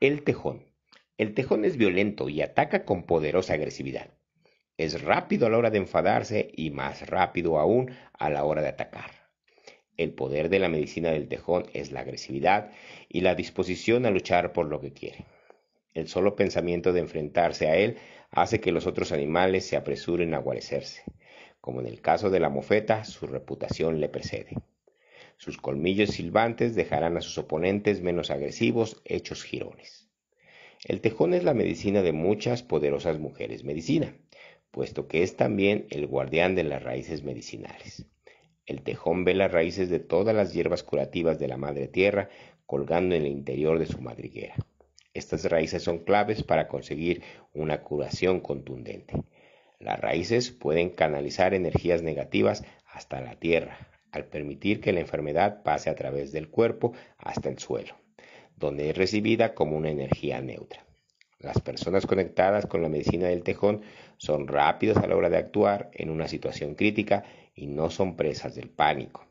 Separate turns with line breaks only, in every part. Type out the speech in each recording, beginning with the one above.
El tejón. El tejón es violento y ataca con poderosa agresividad. Es rápido a la hora de enfadarse y más rápido aún a la hora de atacar. El poder de la medicina del tejón es la agresividad y la disposición a luchar por lo que quiere. El solo pensamiento de enfrentarse a él hace que los otros animales se apresuren a guarecerse. Como en el caso de la mofeta, su reputación le precede. Sus colmillos silbantes dejarán a sus oponentes menos agresivos, hechos jirones. El tejón es la medicina de muchas poderosas mujeres medicina, puesto que es también el guardián de las raíces medicinales. El tejón ve las raíces de todas las hierbas curativas de la madre tierra colgando en el interior de su madriguera. Estas raíces son claves para conseguir una curación contundente. Las raíces pueden canalizar energías negativas hasta la tierra, al permitir que la enfermedad pase a través del cuerpo hasta el suelo, donde es recibida como una energía neutra. Las personas conectadas con la medicina del tejón son rápidas a la hora de actuar en una situación crítica y no son presas del pánico.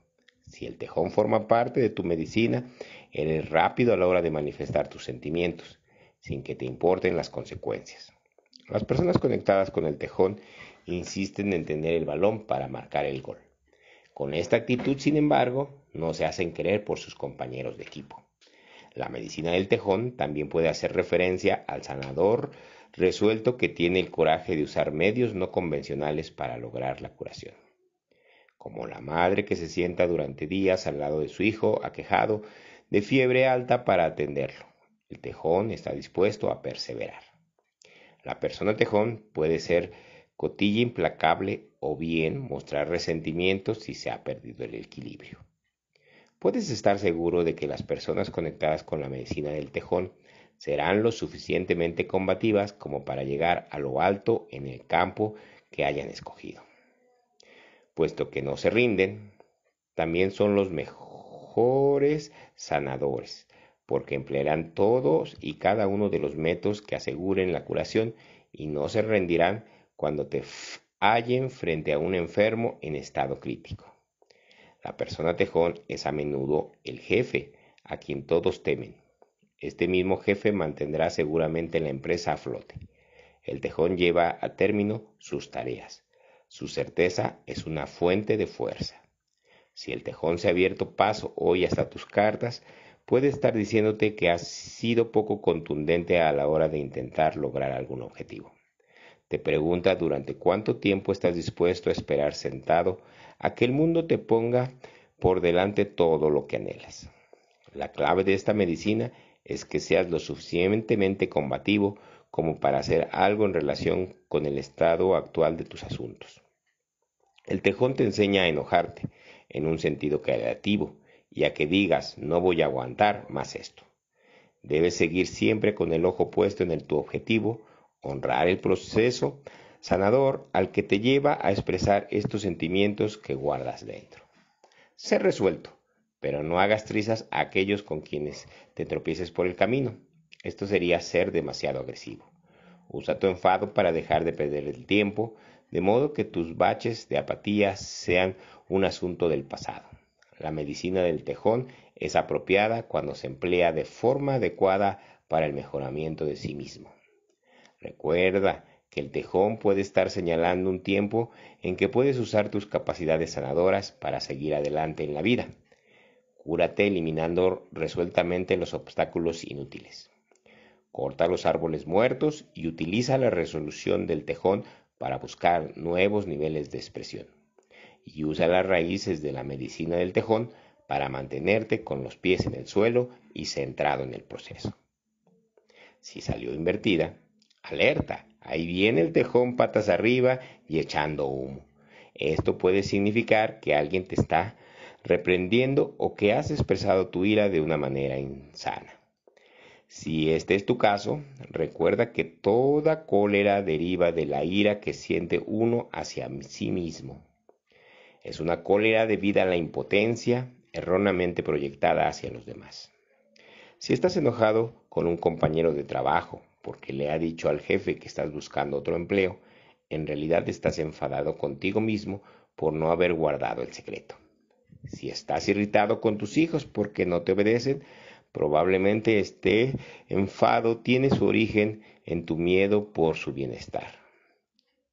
Si el tejón forma parte de tu medicina, eres rápido a la hora de manifestar tus sentimientos, sin que te importen las consecuencias. Las personas conectadas con el tejón insisten en tener el balón para marcar el gol. Con esta actitud, sin embargo, no se hacen creer por sus compañeros de equipo. La medicina del tejón también puede hacer referencia al sanador resuelto que tiene el coraje de usar medios no convencionales para lograr la curación. Como la madre que se sienta durante días al lado de su hijo aquejado de fiebre alta para atenderlo. El tejón está dispuesto a perseverar. La persona tejón puede ser cotilla implacable o bien mostrar resentimiento si se ha perdido el equilibrio. Puedes estar seguro de que las personas conectadas con la medicina del tejón serán lo suficientemente combativas como para llegar a lo alto en el campo que hayan escogido. Puesto que no se rinden, también son los mejores sanadores, porque emplearán todos y cada uno de los métodos que aseguren la curación y no se rendirán cuando te hallen frente a un enfermo en estado crítico. La persona tejón es a menudo el jefe, a quien todos temen. Este mismo jefe mantendrá seguramente la empresa a flote. El tejón lleva a término sus tareas. Su certeza es una fuente de fuerza. Si el tejón se ha abierto paso hoy hasta tus cartas, puede estar diciéndote que has sido poco contundente a la hora de intentar lograr algún objetivo. Te pregunta durante cuánto tiempo estás dispuesto a esperar sentado a que el mundo te ponga por delante todo lo que anhelas. La clave de esta medicina es que seas lo suficientemente combativo como para hacer algo en relación con el estado actual de tus asuntos. El tejón te enseña a enojarte en un sentido creativo y a que digas no voy a aguantar más esto. Debes seguir siempre con el ojo puesto en el, tu objetivo honrar el proceso sanador al que te lleva a expresar estos sentimientos que guardas dentro. Sé resuelto, pero no hagas trizas a aquellos con quienes te tropieces por el camino. Esto sería ser demasiado agresivo. Usa tu enfado para dejar de perder el tiempo, de modo que tus baches de apatía sean un asunto del pasado. La medicina del tejón es apropiada cuando se emplea de forma adecuada para el mejoramiento de sí mismo. Recuerda que el tejón puede estar señalando un tiempo en que puedes usar tus capacidades sanadoras para seguir adelante en la vida. Cúrate eliminando resueltamente los obstáculos inútiles. Corta los árboles muertos y utiliza la resolución del tejón para buscar nuevos niveles de expresión. Y usa las raíces de la medicina del tejón para mantenerte con los pies en el suelo y centrado en el proceso. Si salió invertida, Alerta, ahí viene el tejón patas arriba y echando humo. Esto puede significar que alguien te está reprendiendo o que has expresado tu ira de una manera insana. Si este es tu caso, recuerda que toda cólera deriva de la ira que siente uno hacia sí mismo. Es una cólera debida a la impotencia erróneamente proyectada hacia los demás. Si estás enojado con un compañero de trabajo, porque le ha dicho al jefe que estás buscando otro empleo, en realidad estás enfadado contigo mismo por no haber guardado el secreto. Si estás irritado con tus hijos porque no te obedecen, probablemente este enfado tiene su origen en tu miedo por su bienestar.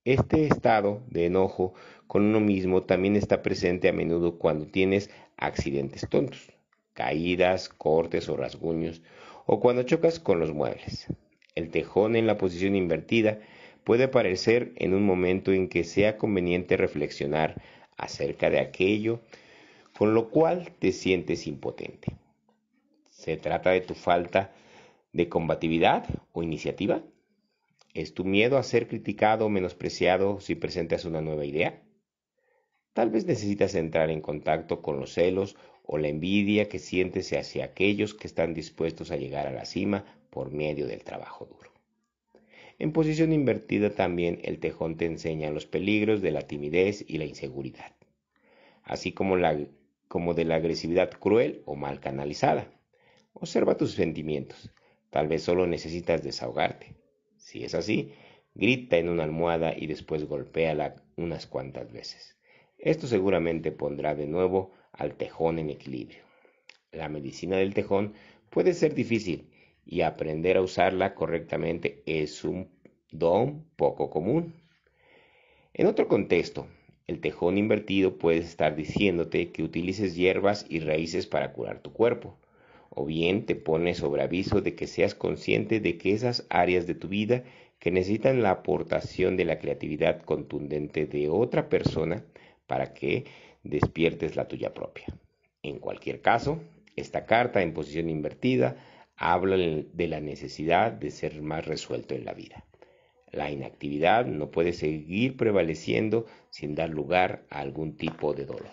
Este estado de enojo con uno mismo también está presente a menudo cuando tienes accidentes tontos, caídas, cortes o rasguños, o cuando chocas con los muebles. El tejón en la posición invertida puede aparecer en un momento en que sea conveniente reflexionar acerca de aquello con lo cual te sientes impotente. ¿Se trata de tu falta de combatividad o iniciativa? ¿Es tu miedo a ser criticado o menospreciado si presentas una nueva idea? Tal vez necesitas entrar en contacto con los celos o la envidia que sientes hacia aquellos que están dispuestos a llegar a la cima por medio del trabajo duro. En posición invertida también el tejón te enseña los peligros de la timidez y la inseguridad, así como, de la agresividad cruel o mal canalizada. Observa tus sentimientos, tal vez solo necesitas desahogarte. Si es así, grita en una almohada y después golpéala unas cuantas veces. Esto seguramente pondrá de nuevo al tejón en equilibrio. La medicina del tejón puede ser difícil, y aprender a usarla correctamente es un don poco común. En otro contexto, el tejón invertido puede estar diciéndote que utilices hierbas y raíces para curar tu cuerpo, o bien te pone sobre aviso de que seas consciente de que esas áreas de tu vida que necesitan la aportación de la creatividad contundente de otra persona para que despiertes la tuya propia. En cualquier caso, esta carta en posición invertida habla de la necesidad de ser más resuelto en la vida. La inactividad no puede seguir prevaleciendo sin dar lugar a algún tipo de dolor.